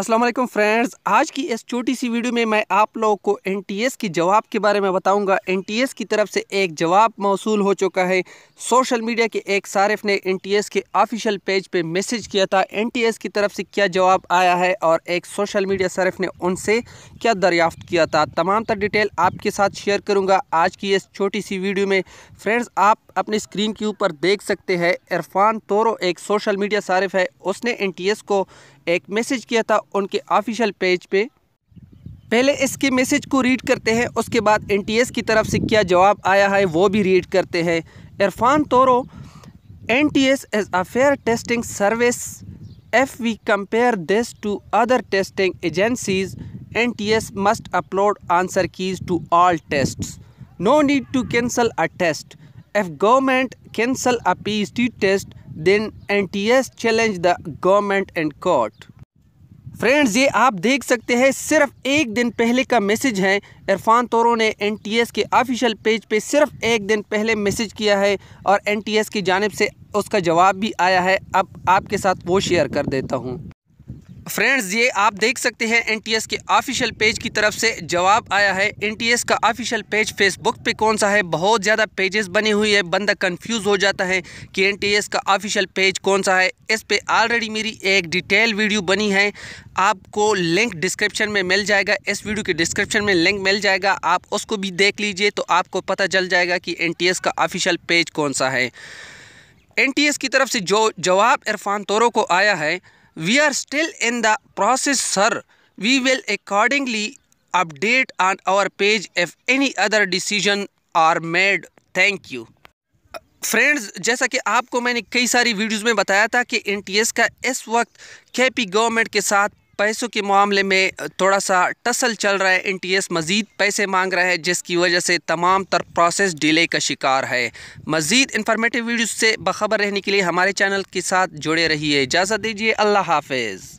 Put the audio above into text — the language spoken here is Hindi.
अस्सलाम वालेकुम फ्रेंड्स आज की इस छोटी सी वीडियो में मैं आप लोगों को एनटीएस की जवाब के बारे में बताऊंगा एनटीएस की तरफ से एक जवाब मौसू हो चुका है सोशल मीडिया के एक सारिफ ने एनटीएस के ऑफिशियल पेज पे मैसेज किया था एनटीएस की तरफ से क्या जवाब आया है और एक सोशल मीडिया सारिफ ने उनसे क्या दरियाफ्त किया था तमाम तर डिटेल आपके साथ शेयर करूँगा आज की इस छोटी सी वीडियो में फ्रेंड्स आप अपनी स्क्रीन के ऊपर देख सकते हैं इरफान तोरो एक सोशल मीडिया सारिफ है उसने एन को एक मैसेज किया था उनके ऑफिशियल पेज पे पहले इसके मैसेज को रीड करते हैं उसके बाद एनटीएस की तरफ से क्या जवाब आया है वो भी रीड करते हैं इरफान तोरो N T S as a fair testing service if we compare this to other testing agencies N T S must upload answer keys to all test no need to cancel a test if government cancel a P test then N T S challenge the government and court friends ये आप देख सकते हैं सिर्फ एक दिन पहले का मैसेज है इरफान तोरों ने एनटीएस के ऑफिशियल पेज पे सिर्फ एक दिन पहले मैसेज किया है और एनटीएस की जानब से उसका जवाब भी आया है अब आपके साथ वो शेयर कर देता हूँ फ्रेंड्स ये आप देख सकते हैं एनटीएस के ऑफिशियल पेज की तरफ से जवाब आया है एनटीएस का ऑफिशियल पेज फेसबुक पे कौन सा है बहुत ज़्यादा पेजेस बनी हुई है बंदा कंफ्यूज हो जाता है कि एनटीएस का ऑफिशियल पेज कौन सा है इस पे ऑलरेडी मेरी एक डिटेल वीडियो बनी है आपको लिंक डिस्क्रिप्शन में मिल जाएगा इस वीडियो के डिस्क्रिप्शन में लिंक मिल जाएगा आप उसको भी देख लीजिए तो आपको पता चल जाएगा कि एन का ऑफिशियल पेज कौन सा है एन की तरफ से जो जवाब इरफान तोरों को आया है We are still in the process sir. We will accordingly update on our page if any other decision are made. Thank you. Friends जैसा कि आपको मैंने कई सारी वीडियोस में बताया था कि एनटीएस का इस वक्त केपी गवर्नमेंट के साथ पैसों के मामले में थोड़ा सा टसल चल रहा है एनटीएस मज़ीद पैसे मांग रहा है जिसकी वजह से तमाम तर प्रोसेस डिले का शिकार है मज़ीद इन्फॉर्मेटिव वीडियो से बखबर रहने के लिए हमारे चैनल के साथ जुड़े रहिए इजाज़त दीजिए अल्लाह हाफिज़